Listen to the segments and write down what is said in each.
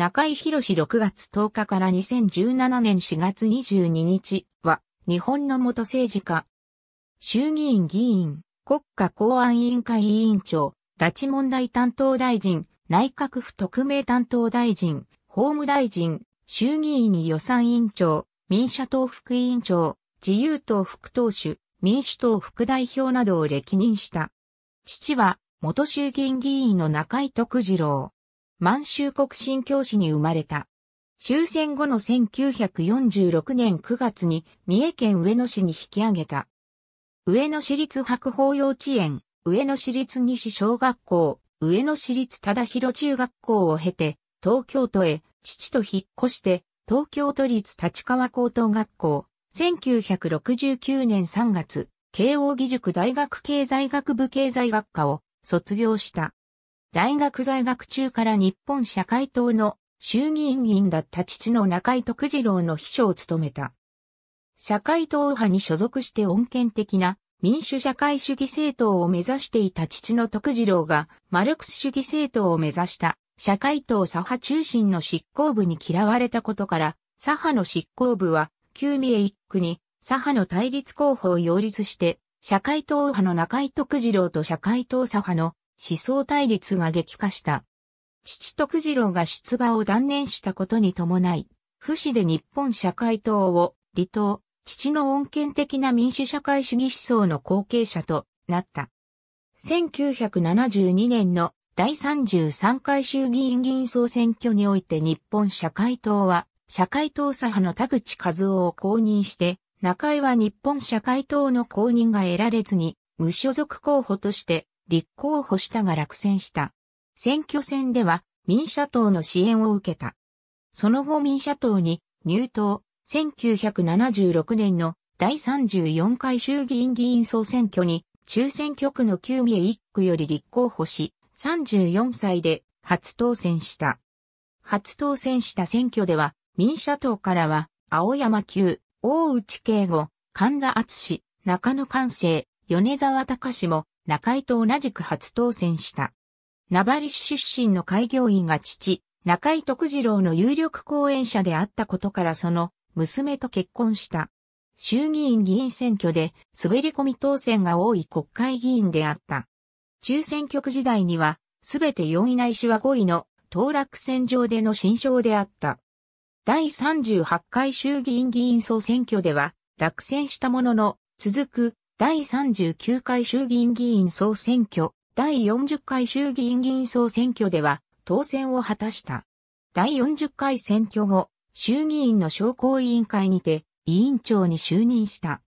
中井博6月10日から2017年4月22日は、日本の元政治家、衆議院議員、国家公安委員会委員長、拉致問題担当大臣、内閣府特命担当大臣、法務大臣、衆議院予算委員長、民社党副委員長、自由党副党首、民主党副代表などを歴任した。父は、元衆議院議員の中井徳次郎。満州国新教師に生まれた。終戦後の1946年9月に三重県上野市に引き上げた。上野市立白鳳幼稚園、上野市立西小学校、上野市立忠広中学校を経て、東京都へ、父と引っ越して、東京都立立川高等学校、1969年3月、慶応義塾大学経済学部経済学科を卒業した。大学在学中から日本社会党の衆議院議員だった父の中井徳次郎の秘書を務めた。社会党派に所属して穏健的な民主社会主義政党を目指していた父の徳次郎がマルクス主義政党を目指した社会党左派中心の執行部に嫌われたことから左派の執行部は旧三重一区に左派の対立候補を擁立して社会党派の中井徳次郎と社会党左派の思想対立が激化した。父徳次郎が出馬を断念したことに伴い、不死で日本社会党を離党、父の恩恵的な民主社会主義思想の後継者となった。1972年の第33回衆議院議員総選挙において日本社会党は、社会党左派の田口和夫を公認して、中井は日本社会党の公認が得られずに、無所属候補として立候補したが落選した。選挙戦では民社党の支援を受けた。その後民社党に入党、1976年の第34回衆議院議員総選挙に中選挙区の旧宮一区より立候補し、34歳で初当選した。初当選した選挙では、民社党からは、青山級、大内慶吾、神田厚志、中野寛生、米沢隆も中井と同じく初当選した。名張市出身の開業員が父、中井徳次郎の有力後援者であったことからその娘と結婚した。衆議院議員選挙で滑り込み当選が多い国会議員であった。中選挙区時代には、すべて4位ないしは5位の当落戦場での新勝であった。第38回衆議院議員総選挙では、落選したものの、続く第39回衆議院議員総選挙、第40回衆議院議員総選挙では当選を果たした。第40回選挙後、衆議院の商工委員会にて委員長に就任した。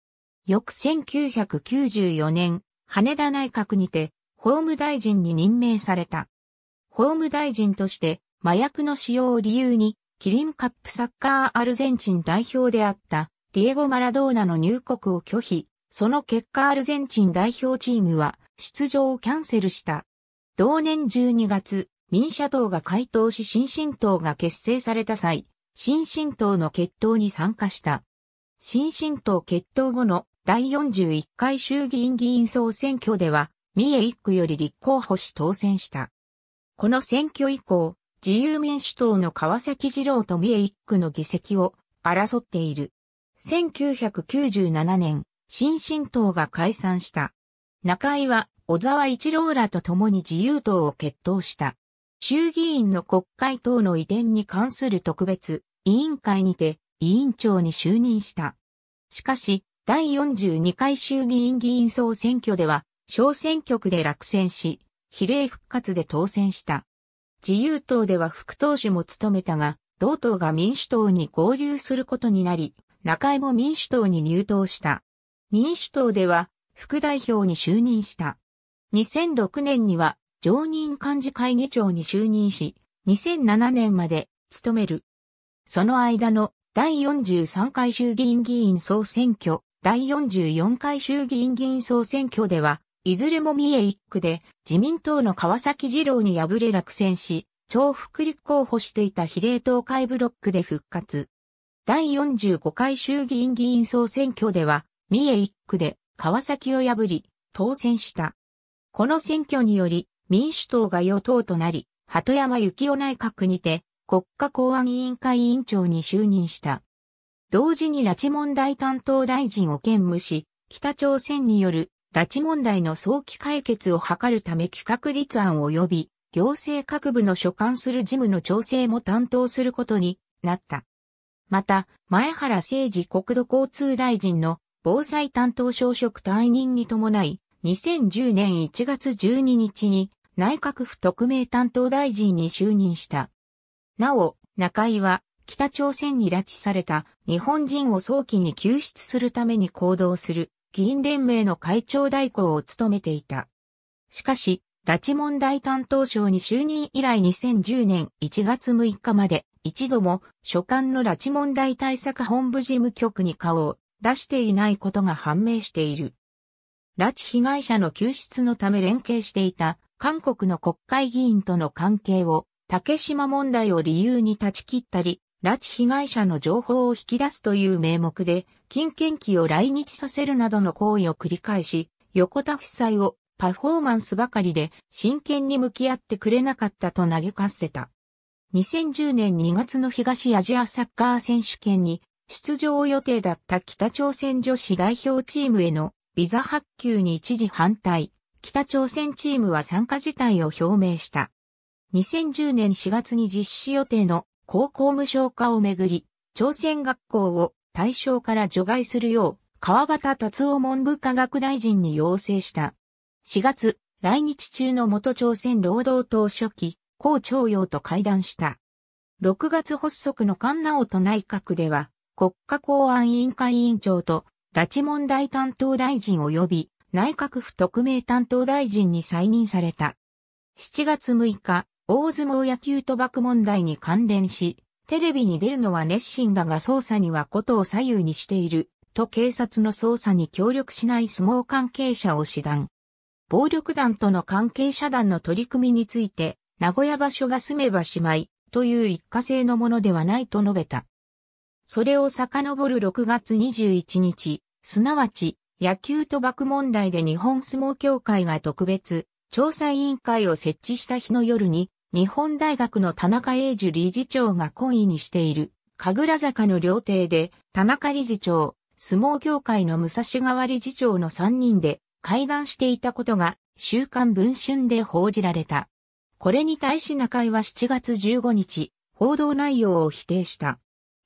翌1994年、羽田内閣にて法務大臣に任命された。法務大臣として麻薬の使用を理由に、キリンカップサッカーアルゼンチン代表であったディエゴ・マラドーナの入国を拒否、その結果アルゼンチン代表チームは出場をキャンセルした。同年12月、民社党が回答し新進党が結成された際、新進党の決闘に参加した。新進党決闘後の第41回衆議院議員総選挙では、三重一区より立候補し当選した。この選挙以降、自由民主党の川崎二郎と三重一区の議席を争っている。1997年、新進党が解散した。中井は小沢一郎らと共に自由党を決闘した。衆議院の国会等の移転に関する特別委員会にて委員長に就任した。しかし、第42回衆議院議員総選挙では、小選挙区で落選し、比例復活で当選した。自由党では副党首も務めたが、同党が民主党に合流することになり、中井も民主党に入党した。民主党では副代表に就任した。2006年には常任幹事会議長に就任し、2007年まで務める。その間の第43回衆議院議員総選挙、第44回衆議院議員総選挙では、いずれも三重一区で自民党の川崎二郎に敗れ落選し、重複立候補していた比例党会ブロックで復活。第45回衆議院議員総選挙では、三重一区で川崎を破り、当選した。この選挙により、民主党が与党となり、鳩山幸夫内閣にて、国家公安委員会委員長に就任した。同時に拉致問題担当大臣を兼務し、北朝鮮による拉致問題の早期解決を図るため企画立案及び、行政各部の所管する事務の調整も担当することになった。また、前原誠治国土交通大臣の防災担当省職退任に伴い、2010年1月12日に内閣府特命担当大臣に就任した。なお、中井は北朝鮮に拉致された日本人を早期に救出するために行動する議員連盟の会長代行を務めていた。しかし、拉致問題担当省に就任以来2010年1月6日まで一度も所管の拉致問題対策本部事務局に顔を出していないことが判明している。拉致被害者の救出のため連携していた韓国の国会議員との関係を竹島問題を理由に断ち切ったり、拉致被害者の情報を引き出すという名目で、金券機を来日させるなどの行為を繰り返し、横田夫妻をパフォーマンスばかりで真剣に向き合ってくれなかったと嘆かせた。2010年2月の東アジアサッカー選手権に出場予定だった北朝鮮女子代表チームへのビザ発給に一時反対、北朝鮮チームは参加自体を表明した。2010年4月に実施予定の高校無償化をめぐり、朝鮮学校を対象から除外するよう、川端達夫文部科学大臣に要請した。4月、来日中の元朝鮮労働党書記、高長陽と会談した。6月発足の菅直人内閣では、国家公安委員会委員長と拉致問題担当大臣及び内閣府特命担当大臣に再任された。7月6日、大相撲野球賭博問題に関連し、テレビに出るのは熱心だが捜査にはことを左右にしている、と警察の捜査に協力しない相撲関係者を指弾。暴力団との関係者団の取り組みについて、名古屋場所が住めばしまい、という一過性のものではないと述べた。それを遡る6月21日、すなわち、野球賭博問題で日本相撲協会が特別、調査委員会を設置した日の夜に、日本大学の田中英樹理事長が懇意にしている、神楽坂の料亭で、田中理事長、相撲協会の武蔵川理事長の3人で、会談していたことが、週刊文春で報じられた。これに対し中井は7月15日、報道内容を否定した。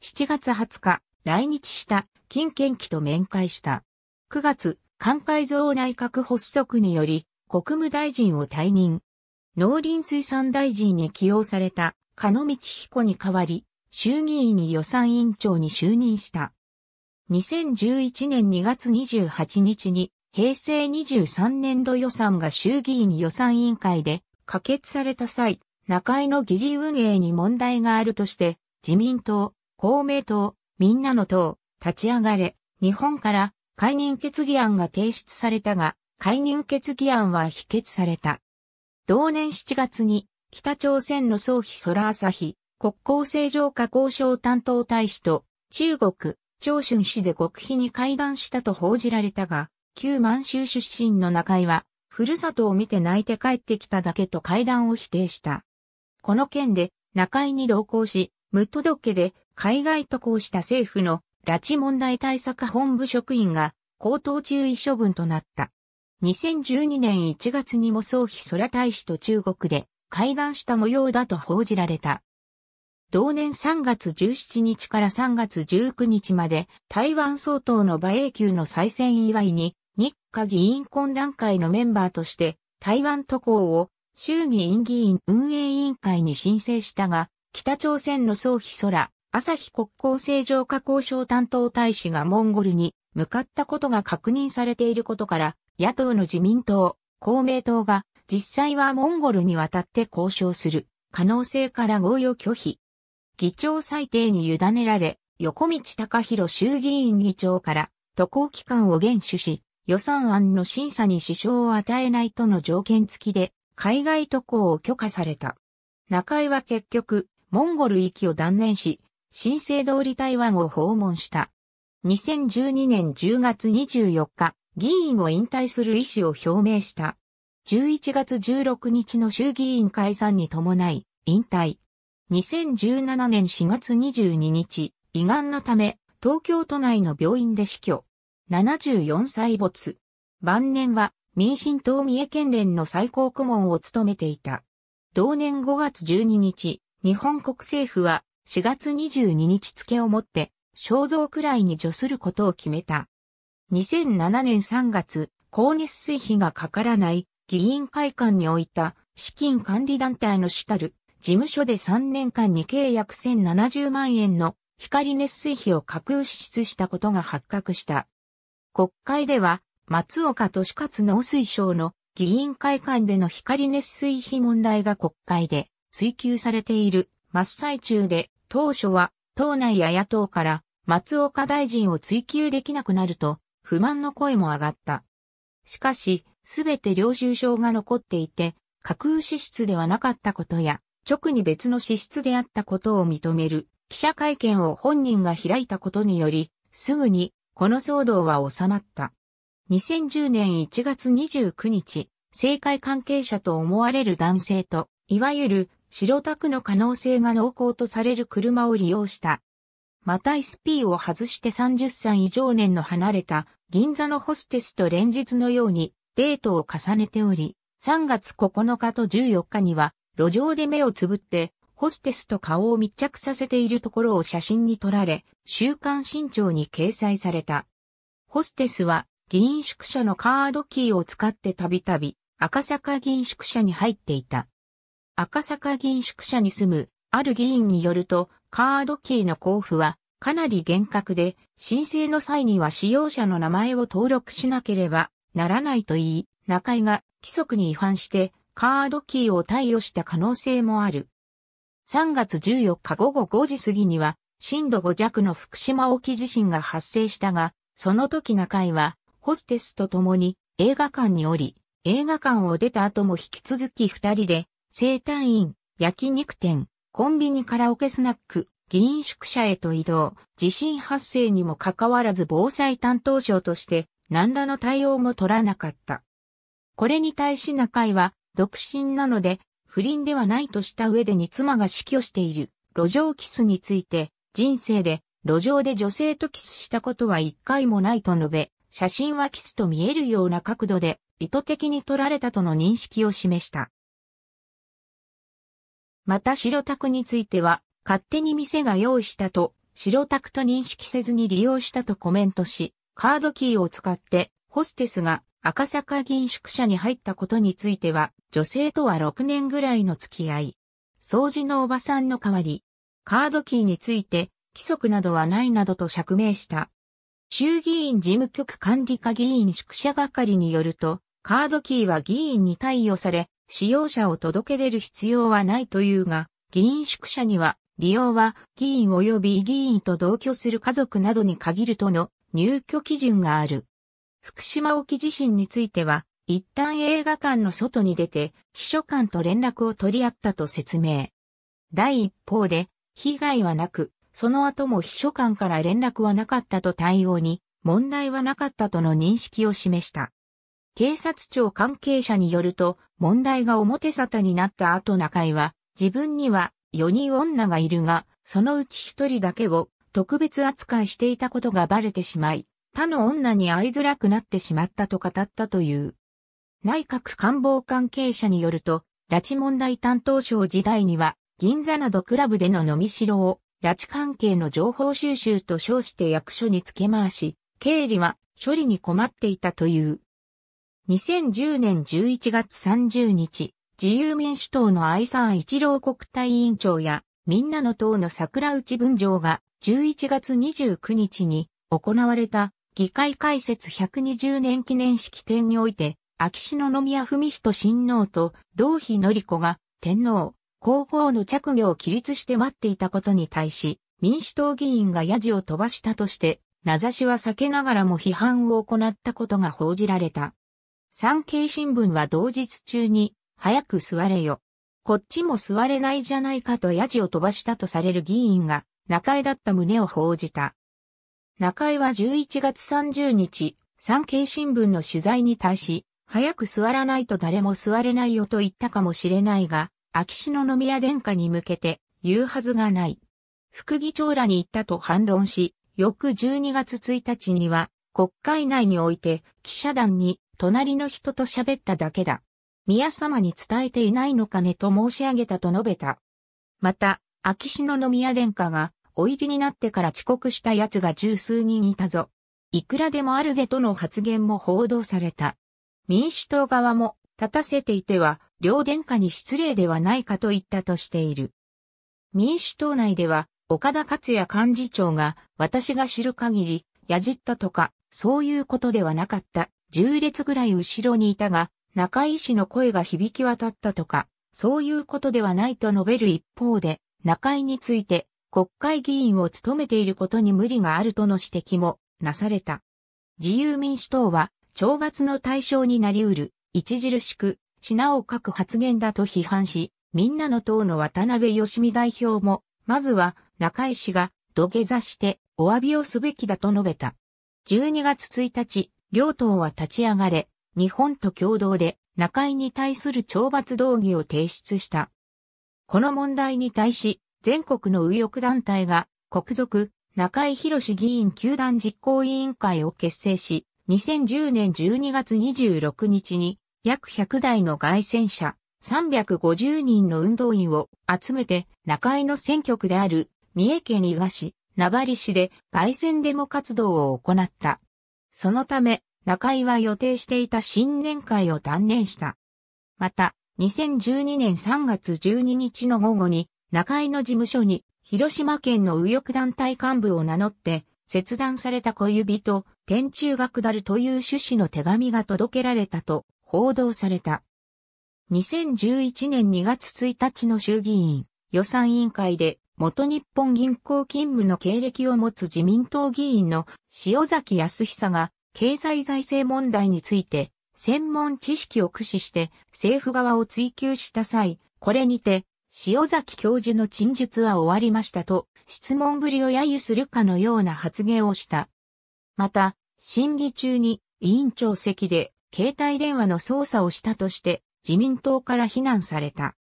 7月20日、来日した、金建輝と面会した。9月、関海蔵内閣発足により、国務大臣を退任。農林水産大臣に起用された、鹿野道彦に代わり、衆議院に予算委員長に就任した。2011年2月28日に、平成23年度予算が衆議院予算委員会で可決された際、中井の議事運営に問題があるとして、自民党、公明党、みんなの党、立ち上がれ、日本から解任決議案が提出されたが、解任決議案は否決された。同年7月に、北朝鮮の総秘空朝日、国交正常化交渉担当大使と、中国、長春市で極秘に会談したと報じられたが、旧満州出身の中井は、ふるさとを見て泣いて帰ってきただけと会談を否定した。この件で、中井に同行し、無届けで海外渡航した政府の拉致問題対策本部職員が口頭注意処分となった。2012年1月にも総費空大使と中国で会談した模様だと報じられた。同年3月17日から3月19日まで台湾総統の馬英九の再選祝いに日華議員懇談会のメンバーとして台湾渡航を衆議院議員運営委員会に申請したが北朝鮮の総費空朝日国交正常化交渉担当大使がモンゴルに向かったことが確認されていることから、野党の自民党、公明党が実際はモンゴルに渡って交渉する可能性から合意を拒否。議長裁定に委ねられ、横道隆弘衆議院議長から渡航期間を厳守し、予算案の審査に支障を与えないとの条件付きで、海外渡航を許可された。中井は結局、モンゴル行きを断念し、新生通り台湾を訪問した。2012年10月24日、議員を引退する意思を表明した。11月16日の衆議院解散に伴い、引退。2017年4月22日、胃がんのため、東京都内の病院で死去。74歳没。晩年は、民進党三重県連の最高顧問を務めていた。同年5月12日、日本国政府は4月22日付をもって、肖像くらいに除することを決めた。2007年3月、高熱水費がかからない議員会館に置いた資金管理団体の主たる事務所で3年間に計約1070万円の光熱水費を架空支出したことが発覚した。国会では松岡利勝農水省の議員会館での光熱水費問題が国会で追及されている真っ最中で当初は、党内や野党から、松岡大臣を追及できなくなると、不満の声も上がった。しかし、すべて領収書が残っていて、架空支出ではなかったことや、直に別の支出であったことを認める記者会見を本人が開いたことにより、すぐにこの騒動は収まった。2010年1月29日、政界関係者と思われる男性と、いわゆる白タクの可能性が濃厚とされる車を利用した。また SP を外して30歳以上年の離れた銀座のホステスと連日のようにデートを重ねており、3月9日と14日には路上で目をつぶってホステスと顔を密着させているところを写真に撮られ、週刊新潮に掲載された。ホステスは議員宿舎のカードキーを使ってたびたび赤坂議員宿舎に入っていた。赤坂議員宿舎に住む、ある議員によると、カードキーの交付は、かなり厳格で、申請の際には使用者の名前を登録しなければならないと言い、中井が規則に違反してカードキーを貸与した可能性もある。3月14日午後5時過ぎには、震度5弱の福島沖地震が発生したが、その時中井は、ホステスと共に映画館におり、映画館を出た後も引き続き二人で生誕院、焼肉店、コンビニカラオケスナック、議員宿舎へと移動、地震発生にもかかわらず防災担当省として何らの対応も取らなかった。これに対し中井は、独身なので、不倫ではないとした上でに妻が死去している、路上キスについて、人生で、路上で女性とキスしたことは一回もないと述べ、写真はキスと見えるような角度で、意図的に撮られたとの認識を示した。また白タクについては、勝手に店が用意したと、白タクと認識せずに利用したとコメントし、カードキーを使って、ホステスが赤坂銀宿舎に入ったことについては、女性とは6年ぐらいの付き合い。掃除のおばさんの代わり、カードキーについて、規則などはないなどと釈明した。衆議院事務局管理課議員宿舎係によると、カードキーは議員に貸与され、使用者を届け出る必要はないというが、議員宿舎には、利用は議員及び議員と同居する家族などに限るとの入居基準がある。福島沖地震については、一旦映画館の外に出て、秘書官と連絡を取り合ったと説明。第一方で、被害はなく、その後も秘書官から連絡はなかったと対応に、問題はなかったとの認識を示した。警察庁関係者によると、問題が表沙汰になった後中井は、自分には4人女がいるが、そのうち1人だけを特別扱いしていたことがバレてしまい、他の女に会いづらくなってしまったと語ったという。内閣官房関係者によると、拉致問題担当省時代には、銀座などクラブでの飲みしろを、拉致関係の情報収集と称して役所に付け回し、経理は処理に困っていたという。2010年11月30日、自由民主党の愛沢一郎国対委員長や、みんなの党の桜内文章が、11月29日に行われた議会開設120年記念式典において、秋篠宮文人親王と同妃のり子が天皇、皇后の着御を起立して待っていたことに対し、民主党議員がヤジを飛ばしたとして、名指しは避けながらも批判を行ったことが報じられた。産経新聞は同日中に、早く座れよ。こっちも座れないじゃないかとヤジを飛ばしたとされる議員が、中江だった旨を報じた。中江は11月30日、産経新聞の取材に対し、早く座らないと誰も座れないよと言ったかもしれないが、秋篠宮殿下に向けて言うはずがない。副議長らに言ったと反論し、翌12月1日には、国会内において記者団に隣の人と喋っただけだ。宮様に伝えていないのかねと申し上げたと述べた。また、秋篠宮殿下が、お入りになってから遅刻した奴が十数人いたぞ。いくらでもあるぜとの発言も報道された。民主党側も、立たせていては、両殿下に失礼ではないかと言ったとしている。民主党内では、岡田克也幹事長が、私が知る限り、やじったとか、そういうことではなかった、10列ぐらい後ろにいたが、中井氏の声が響き渡ったとか、そういうことではないと述べる一方で、中井について国会議員を務めていることに無理があるとの指摘もなされた。自由民主党は懲罰の対象になり得る著しく品を書く発言だと批判し、みんなの党の渡辺義美代表も、まずは中井氏が土下座してお詫びをすべきだと述べた。12月1日、両党は立ち上がれ、日本と共同で中井に対する懲罰動議を提出した。この問題に対し、全国の右翼団体が、国族、中井博士議員球団実行委員会を結成し、2010年12月26日に、約100台の外戦車、350人の運動員を集めて、中井の選挙区である、三重県伊賀市、名張市で外戦デモ活動を行った。そのため、中井は予定していた新年会を断念した。また、2012年3月12日の午後に、中井の事務所に、広島県の右翼団体幹部を名乗って、切断された小指と、天中が下るという趣旨の手紙が届けられたと報道された。2011年2月1日の衆議院予算委員会で元日本銀行勤務の経歴を持つ自民党議員の塩崎康久が経済財政問題について専門知識を駆使して政府側を追求した際、これにて塩崎教授の陳述は終わりましたと質問ぶりを揶揄するかのような発言をした。また、審議中に委員長席で携帯電話の操作をしたとして自民党から非難された。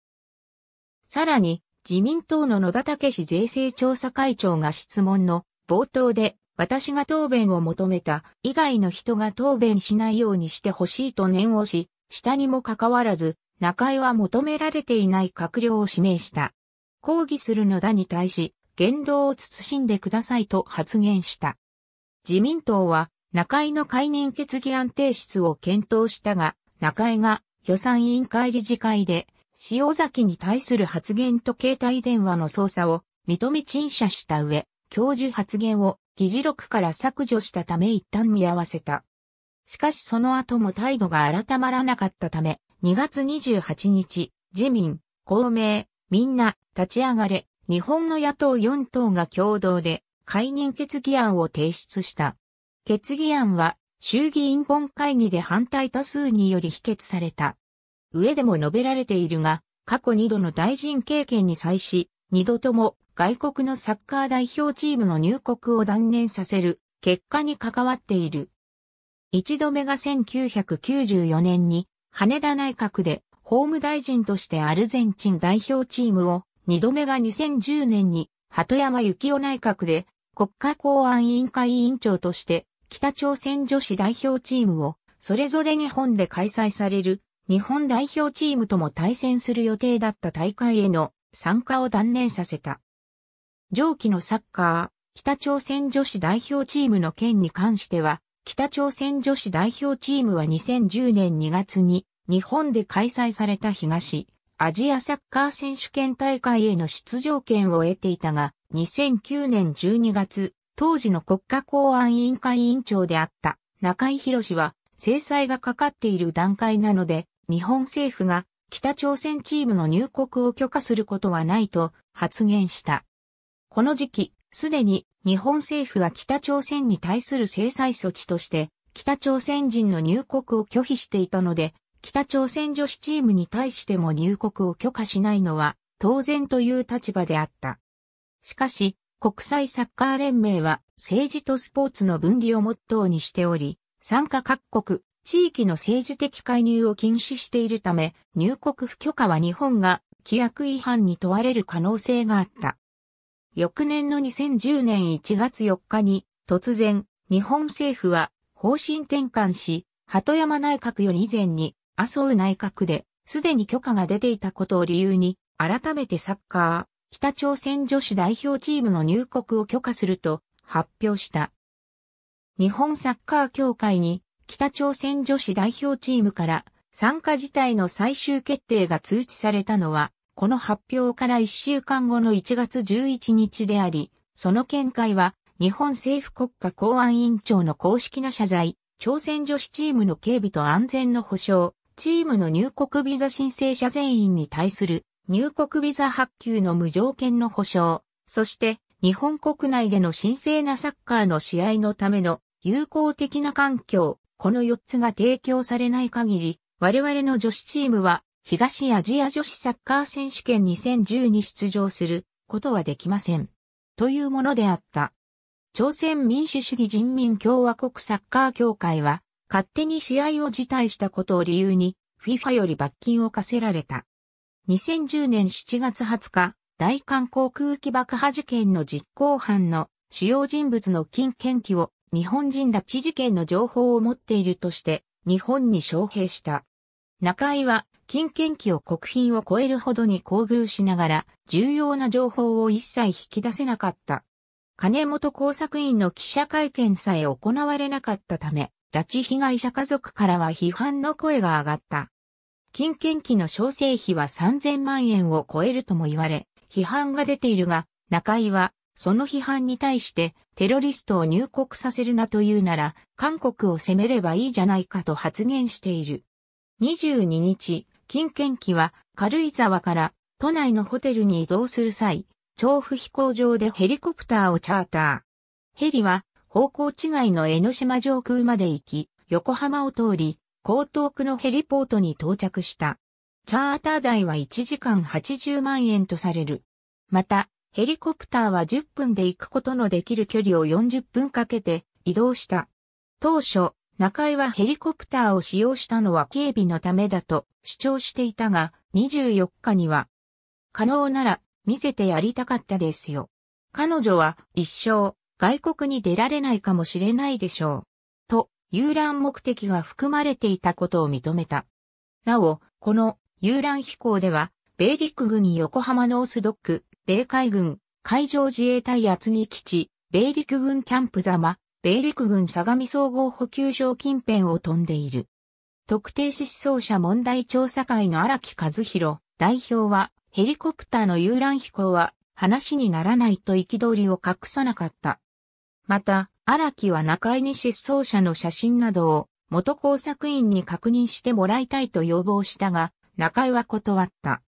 さらに、自民党の野田武史税制調査会長が質問の冒頭で、私が答弁を求めた以外の人が答弁しないようにしてほしいと念をし、下にもかかわらず、中井は求められていない閣僚を指名した。抗議する野田に対し、言動を慎んでくださいと発言した。自民党は、中井の解任決議案提出を検討したが、中井が予算委員会理事会で塩崎に対する発言と携帯電話の操作を認め陳謝した上、教授発言を議事録から削除したため一旦見合わせた。しかしその後も態度が改まらなかったため、2月28日、自民、公明、みんな、立ち上がれ、日本の野党4党が共同で解任決議案を提出した。決議案は衆議院本会議で反対多数により否決された。上でも述べられているが、過去2度の大臣経験に際し、2度とも外国のサッカー代表チームの入国を断念させる結果に関わっている。1度目が1994年に羽田内閣で法務大臣としてアルゼンチン代表チームを、2度目が2010年に鳩山幸夫内閣で国家公安委員会委員長として北朝鮮女子代表チームをそれぞれ日本で開催される日本代表チームとも対戦する予定だった大会への参加を断念させた。上記のサッカー、北朝鮮女子代表チームの件に関しては、北朝鮮女子代表チームは2010年2月に日本で開催された東アジアサッカー選手権大会への出場権を得ていたが、2009年12月、当時の国家公安委員会委員長であった中井博氏は制裁がかかっている段階なので日本政府が北朝鮮チームの入国を許可することはないと発言した。この時期、すでに日本政府は北朝鮮に対する制裁措置として北朝鮮人の入国を拒否していたので、北朝鮮女子チームに対しても入国を許可しないのは当然という立場であった。しかし、国際サッカー連盟は政治とスポーツの分離をモットーにしており、参加各国地域の政治的介入を禁止しているため、入国不許可は日本が規約違反に問われる可能性があった。翌年の2010年1月4日に、突然、日本政府は方針転換し、鳩山内閣より以前に、麻生内閣で、すでに許可が出ていたことを理由に、改めてサッカー、北朝鮮女子代表チームの入国を許可すると発表した。日本サッカー協会に北朝鮮女子代表チームから参加自体の最終決定が通知されたのは、この発表から1週間後の1月11日であり、その見解は日本政府国家公安委員長の公式な謝罪、朝鮮女子チームの警備と安全の保障、チームの入国ビザ申請者全員に対する入国ビザ発給の無条件の保障、そして日本国内での神聖なサッカーの試合のための友好的な環境、この4つが提供されない限り、我々の女子チームは東アジア女子サッカー選手権2010に出場することはできません。というものであった。朝鮮民主主義人民共和国サッカー協会は、勝手に試合を辞退したことを理由に、FIFA より罰金を課せられた。2010年7月20日、大韓航空機爆破事件の実行犯の主要人物の金券機を日本人拉致事件の情報を持っているとして、日本に招聘した。中井は、金券機を国賓を超えるほどに厚遇しながら、重要な情報を一切引き出せなかった。金本工作員の記者会見さえ行われなかったため、拉致被害者家族からは批判の声が上がった。金券機の小生費は3000万円を超えるとも言われ、批判が出ているが、中井はその批判に対してテロリストを入国させるなというなら韓国を攻めればいいじゃないかと発言している。22日、金券機は軽井沢から都内のホテルに移動する際、調布飛行場でヘリコプターをチャーター。ヘリは方向違いの江ノ島上空まで行き、横浜を通り、江東区のヘリポートに到着した。チャーター代は1時間80万円とされる。また、ヘリコプターは10分で行くことのできる距離を40分かけて移動した。当初、中井はヘリコプターを使用したのは警備のためだと主張していたが、24日には、可能なら見せてやりたかったですよ。彼女は一生外国に出られないかもしれないでしょう。と、遊覧目的が含まれていたことを認めた。なお、この遊覧飛行では、米陸軍横浜ノースドック米海軍、海上自衛隊厚木基地、米陸軍キャンプ座間、米陸軍相模総合補給所近辺を飛んでいる。特定失踪者問題調査会の荒木和弘代表は、ヘリコプターの遊覧飛行は話にならないと憤りを隠さなかった。また、荒木は中井に失踪者の写真などを元工作員に確認してもらいたいと要望したが、中井は断った。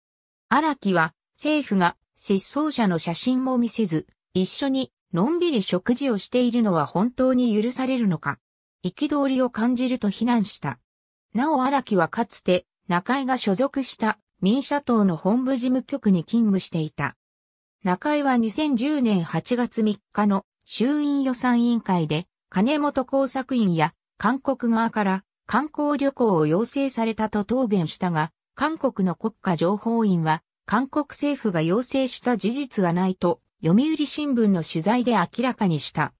荒木は政府が失踪者の写真も見せず、一緒にのんびり食事をしているのは本当に許されるのか。憤りを感じると非難した。なお荒木はかつて、中井が所属した民社党の本部事務局に勤務していた。中井は2010年8月3日の衆院予算委員会で、金本工作員や韓国側から観光旅行を要請されたと答弁したが、韓国の国家情報院は韓国政府が要請した事実はないと、読売新聞の取材で明らかにした。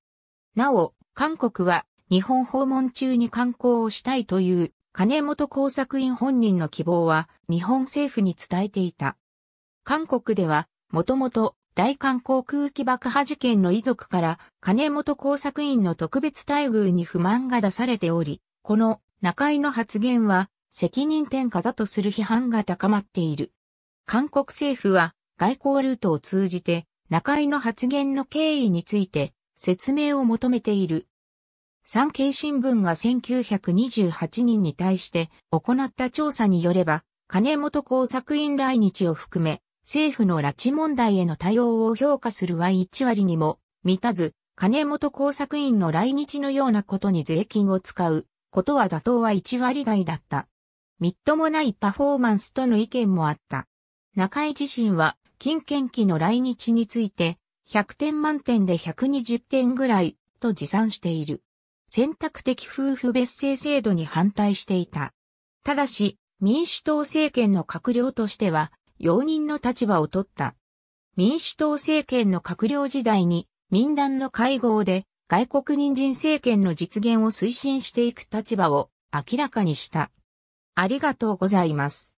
なお、韓国は日本訪問中に観光をしたいという金本工作員本人の希望は日本政府に伝えていた。韓国では、もともと大韓航空機爆破事件の遺族から金本工作員の特別待遇に不満が出されており、この中井の発言は責任転嫁だとする批判が高まっている。韓国政府は外交ルートを通じて中井の発言の経緯について説明を求めている。産経新聞が1928人に対して行った調査によれば、金本工作員来日を含め、政府の拉致問題への対応を評価するは1割にも満たず、金本工作員の来日のようなことに税金を使うことは妥当は1割外だった。みっともないパフォーマンスとの意見もあった。中井自身は、金券機の来日について、100点満点で120点ぐらい、と持参している。選択的夫婦別姓制度に反対していた。ただし、民主党政権の閣僚としては、容認の立場を取った。民主党政権の閣僚時代に、民団の会合で、外国人人政権の実現を推進していく立場を明らかにした。ありがとうございます。